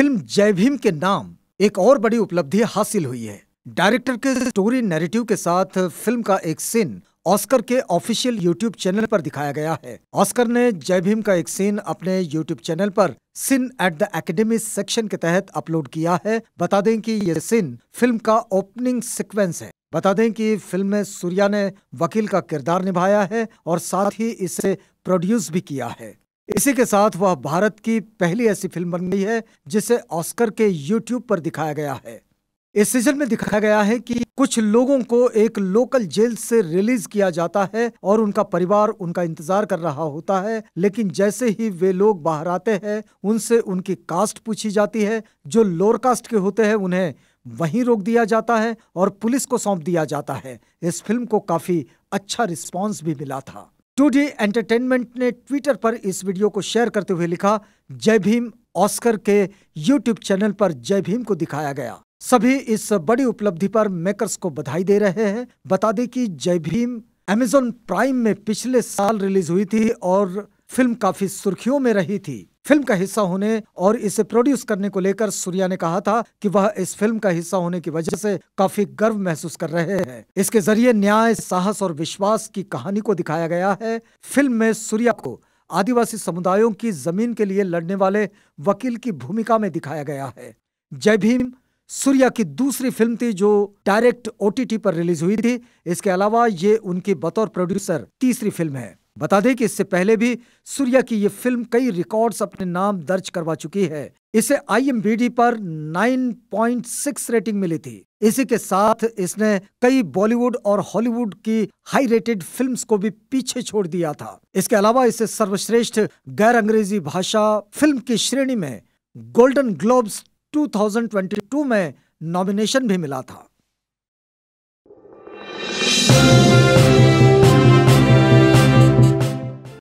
film जय भीम के नाम एक और बड़ी उपलब्धि हासिल हुई है डायरेक्टर के स्टोरी नैरेटिव के साथ फिल्म का एक सीन ऑस्कर के ऑफिशियल यूट्यूब चैनल पर दिखाया गया है ऑस्कर ने जय भीम का एक सीन अपने यूट्यूब चैनल पर scene at the academy section के तहत अपलोड किया है बता दें कि ये सीन फिल्म का ओपनिंग सीक्वेंस है बता दें कि फिल्म में सूर्या ने वकील का किरदार निभाया है और साथ ही इसे प्रोड्यूस भी किया है इसी के साथ वह भारत की पहली ऐसी फिल्म बन गई है जिसे ऑस्कर के यूट्यूब पर दिखाया गया है इस सीजन में दिखाया गया है कि कुछ लोगों को एक लोकल जेल से रिलीज किया जाता है और उनका परिवार उनका इंतजार कर रहा होता है लेकिन जैसे ही वे लोग बाहर आते हैं उनसे उनकी कास्ट पूछी जाती है जो लोअर कास्ट के होते हैं उन्हें वहीं रोक दिया जाता है और पुलिस को सौंप दिया जाता है इस फिल्म को काफी अच्छा रिस्पॉन्स भी मिला था डी एंटरटेनमेंट ने ट्विटर पर इस वीडियो को शेयर करते हुए लिखा जय भीम ऑस्कर के यूट्यूब चैनल पर जय भीम को दिखाया गया सभी इस बड़ी उपलब्धि पर मेकर्स को बधाई दे रहे हैं बता दें कि जय भीम अमेजोन प्राइम में पिछले साल रिलीज हुई थी और फिल्म काफी सुर्खियों में रही थी फिल्म का हिस्सा होने और इसे प्रोड्यूस करने को लेकर सूर्या ने कहा था कि वह इस फिल्म का हिस्सा होने की वजह से काफी गर्व महसूस कर रहे हैं इसके जरिए न्याय साहस और विश्वास की कहानी को दिखाया गया है फिल्म में सूर्या को आदिवासी समुदायों की जमीन के लिए लड़ने वाले वकील की भूमिका में दिखाया गया है जय भीम सूर्या की दूसरी फिल्म थी जो डायरेक्ट ओटीटी पर रिलीज हुई थी इसके अलावा ये उनकी बतौर प्रोड्यूसर तीसरी फिल्म है बता दें कि इससे पहले भी सूर्या की ये फिल्म कई रिकॉर्ड्स अपने नाम दर्ज करवा चुकी है इसे आईएमबीडी पर 9.6 रेटिंग मिली थी इसी के साथ इसने कई बॉलीवुड और हॉलीवुड की हाई रेटेड फिल्म्स को भी पीछे छोड़ दिया था इसके अलावा इसे सर्वश्रेष्ठ गैर अंग्रेजी भाषा फिल्म की श्रेणी में गोल्डन ग्लोब्स 2022 में नॉमिनेशन भी मिला था